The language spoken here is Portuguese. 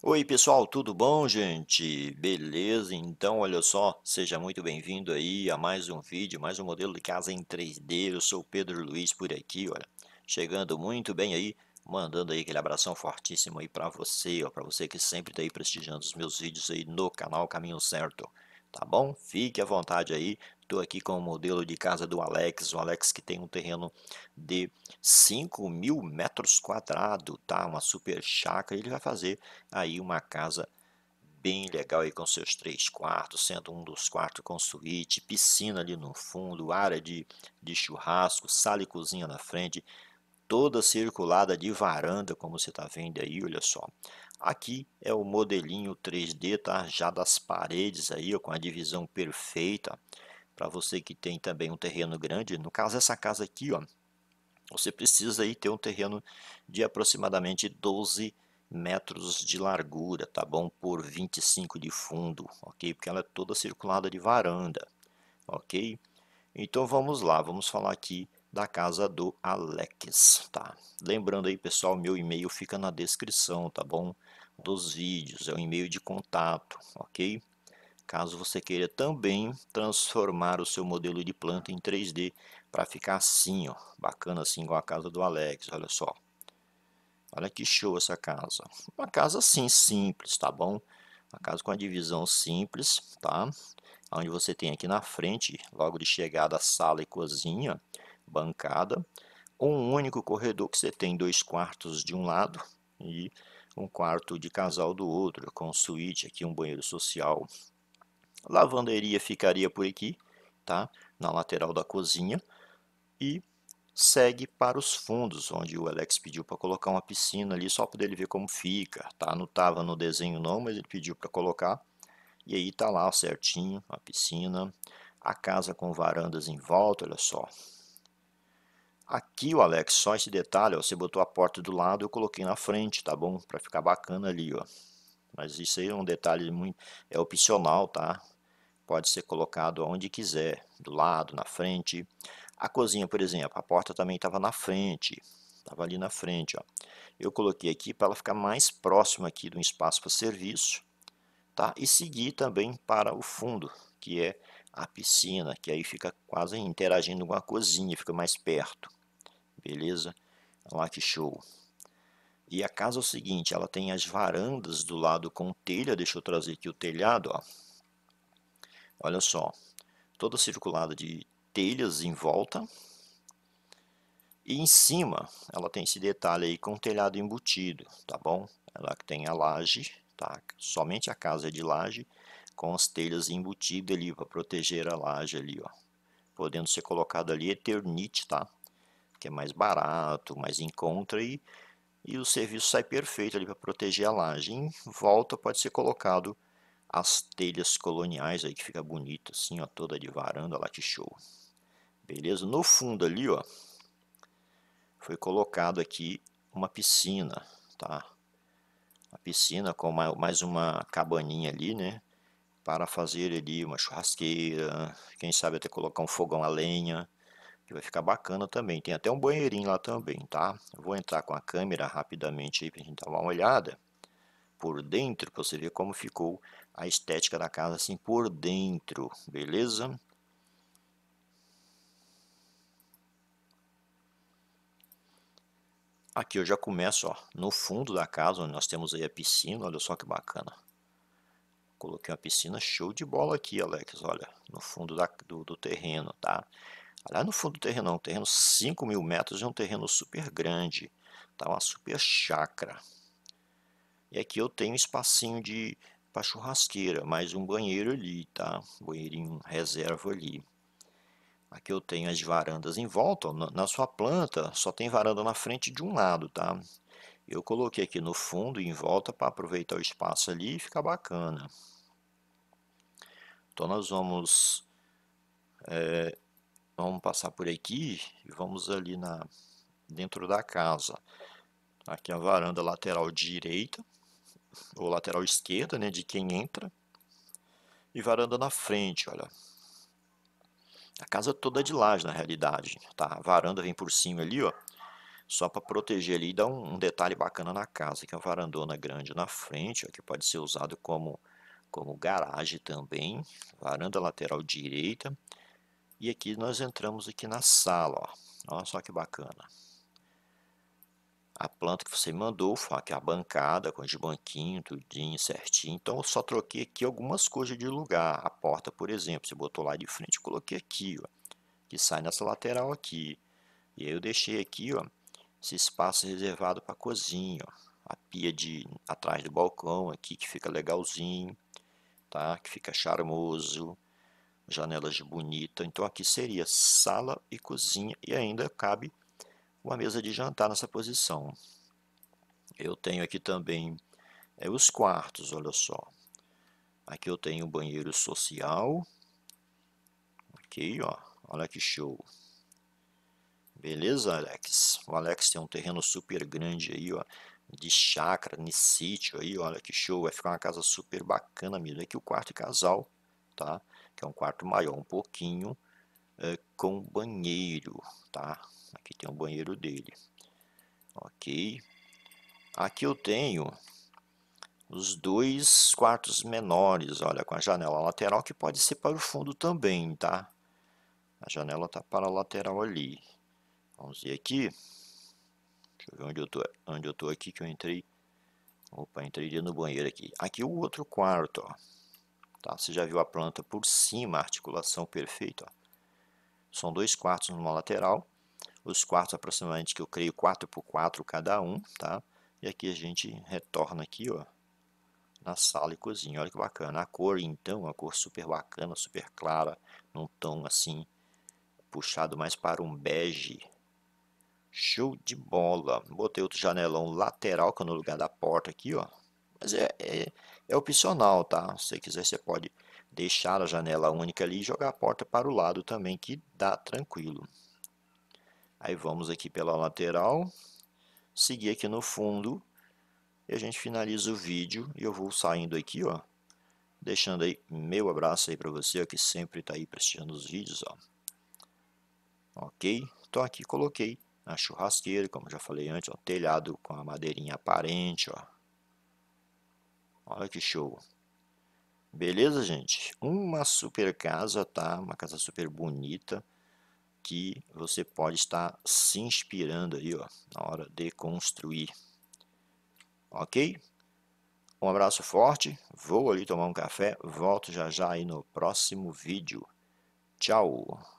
Oi, pessoal, tudo bom, gente? Beleza? Então, olha só, seja muito bem-vindo aí a mais um vídeo, mais um modelo de casa em 3D. Eu sou o Pedro Luiz por aqui, olha, chegando muito bem aí, mandando aí aquele abração fortíssimo aí para você, ó, para você que sempre tá aí prestigiando os meus vídeos aí no canal Caminho Certo, tá bom? Fique à vontade aí, Estou aqui com o modelo de casa do Alex, o Alex que tem um terreno de 5 mil metros quadrados, tá? uma super chácara, ele vai fazer aí uma casa bem legal aí com seus três quartos, sendo um dos quartos com suíte, piscina ali no fundo, área de, de churrasco, sala e cozinha na frente, toda circulada de varanda, como você está vendo aí, olha só. Aqui é o modelinho 3D, tá? Já das paredes aí, com a divisão perfeita para você que tem também um terreno grande, no caso essa casa aqui, ó, você precisa aí ter um terreno de aproximadamente 12 metros de largura, tá bom? Por 25 de fundo, ok? Porque ela é toda circulada de varanda, ok? Então vamos lá, vamos falar aqui da casa do Alex, tá? Lembrando aí, pessoal, meu e-mail fica na descrição, tá bom? Dos vídeos, é um e-mail de contato, ok? caso você queira também transformar o seu modelo de planta em 3D para ficar assim, ó, bacana assim igual a casa do Alex, olha só. Olha que show essa casa. Uma casa assim, simples, tá bom? Uma casa com a divisão simples, tá? Onde você tem aqui na frente, logo de chegada, sala e cozinha, bancada. Um único corredor que você tem dois quartos de um lado e um quarto de casal do outro, com suíte aqui, um banheiro social, Lavanderia ficaria por aqui, tá? Na lateral da cozinha. E segue para os fundos, onde o Alex pediu para colocar uma piscina ali só para ele ver como fica, tá? Não estava no desenho não, mas ele pediu para colocar. E aí está lá certinho a piscina, a casa com varandas em volta, olha só. Aqui o Alex, só esse detalhe, ó, você botou a porta do lado, eu coloquei na frente, tá bom? Para ficar bacana ali, ó. Mas isso aí é um detalhe muito é opcional, tá? pode ser colocado aonde quiser, do lado, na frente. A cozinha, por exemplo, a porta também estava na frente, estava ali na frente. Ó. Eu coloquei aqui para ela ficar mais próxima aqui do espaço para serviço, tá? E seguir também para o fundo, que é a piscina, que aí fica quase interagindo com a cozinha, fica mais perto. Beleza? Olha lá que show. E a casa é o seguinte, ela tem as varandas do lado com telha, deixa eu trazer aqui o telhado, ó. Olha só, toda circulada de telhas em volta. E em cima, ela tem esse detalhe aí com telhado embutido, tá bom? Ela que tem a laje, tá? Somente a casa é de laje, com as telhas embutidas ali, para proteger a laje ali, ó. Podendo ser colocado ali Eternite, tá? Que é mais barato, mais encontra e, e o serviço sai perfeito ali para proteger a laje. Em volta pode ser colocado as telhas coloniais aí que fica bonito assim, ó, toda de varanda, lá que show. Beleza? No fundo ali, ó, foi colocado aqui uma piscina, tá? A piscina com mais uma cabaninha ali, né? Para fazer ali uma churrasqueira, quem sabe até colocar um fogão a lenha, que vai ficar bacana também. Tem até um banheirinho lá também, tá? Eu vou entrar com a câmera rapidamente aí pra gente dar uma olhada por dentro, para você ver como ficou a estética da casa assim por dentro, beleza? Aqui eu já começo ó, no fundo da casa, onde nós temos aí a piscina, olha só que bacana. Coloquei uma piscina show de bola aqui, Alex, olha, no fundo da, do, do terreno, tá? Lá no fundo do terreno, um terreno 5 mil metros é um terreno super grande, tá? Uma super chácara. E aqui eu tenho um espacinho de para churrasqueira, mais um banheiro ali, tá? Banheirinho reserva ali. Aqui eu tenho as varandas em volta, na sua planta só tem varanda na frente de um lado, tá? Eu coloquei aqui no fundo e em volta para aproveitar o espaço ali e ficar bacana. Então nós vamos, é, vamos passar por aqui e vamos ali na, dentro da casa. Aqui a varanda lateral direita, o lateral esquerda, né, de quem entra. E varanda na frente, olha. A casa toda é de laje, na realidade, tá? A varanda vem por cima ali, ó. Só para proteger ali e dar um, um, detalhe bacana na casa, que é uma varandona grande na frente, ó, que pode ser usado como, como garagem também. Varanda lateral direita. E aqui nós entramos aqui na sala, ó. Olha só que bacana a planta que você mandou, foi aqui a bancada com de banquinho, tudinho certinho. Então eu só troquei aqui algumas coisas de lugar. A porta, por exemplo, você botou lá de frente, coloquei aqui, ó, que sai nessa lateral aqui. E aí eu deixei aqui, ó, esse espaço reservado para cozinha, ó, a pia de atrás do balcão aqui que fica legalzinho, tá? Que fica charmoso. Janelas bonitas. Então aqui seria sala e cozinha e ainda cabe uma mesa de jantar nessa posição. Eu tenho aqui também é, os quartos, olha só. Aqui eu tenho o banheiro social. Aqui, ó. Olha que show. Beleza, Alex? O Alex tem um terreno super grande aí, ó. De chácara, de sítio aí, olha que show. Vai ficar uma casa super bacana mesmo. Aqui o quarto casal, tá? Que é um quarto maior um pouquinho. É, com banheiro, tá? Aqui tem o banheiro dele. Ok. Aqui eu tenho os dois quartos menores, olha, com a janela lateral que pode ser para o fundo também, tá? A janela está para a lateral ali. Vamos ver aqui. Deixa eu ver onde eu tô, onde eu tô aqui que eu entrei. Opa, entrei no banheiro aqui. Aqui é o outro quarto, ó. Tá, você já viu a planta por cima, articulação perfeita, ó. São dois quartos numa lateral os quartos aproximadamente, que eu creio 4 por 4 cada um, tá? E aqui a gente retorna aqui, ó, na sala e cozinha. Olha que bacana. A cor, então, uma cor super bacana, super clara, num tom assim, puxado mais para um bege. Show de bola. Botei outro janelão lateral, que é no lugar da porta aqui, ó. Mas é, é, é opcional, tá? Se você quiser, você pode deixar a janela única ali e jogar a porta para o lado também, que dá tranquilo. Aí vamos aqui pela lateral, seguir aqui no fundo e a gente finaliza o vídeo e eu vou saindo aqui, ó, deixando aí meu abraço aí para você ó, que sempre está aí prestigiando os vídeos, ó. Ok, então aqui coloquei a churrasqueira, como já falei antes, ó, telhado com a madeirinha aparente, ó. Olha que show. Beleza, gente? Uma super casa, tá? Uma casa super bonita que você pode estar se inspirando aí, ó, na hora de construir. Ok? Um abraço forte, vou ali tomar um café, volto já já aí no próximo vídeo. Tchau!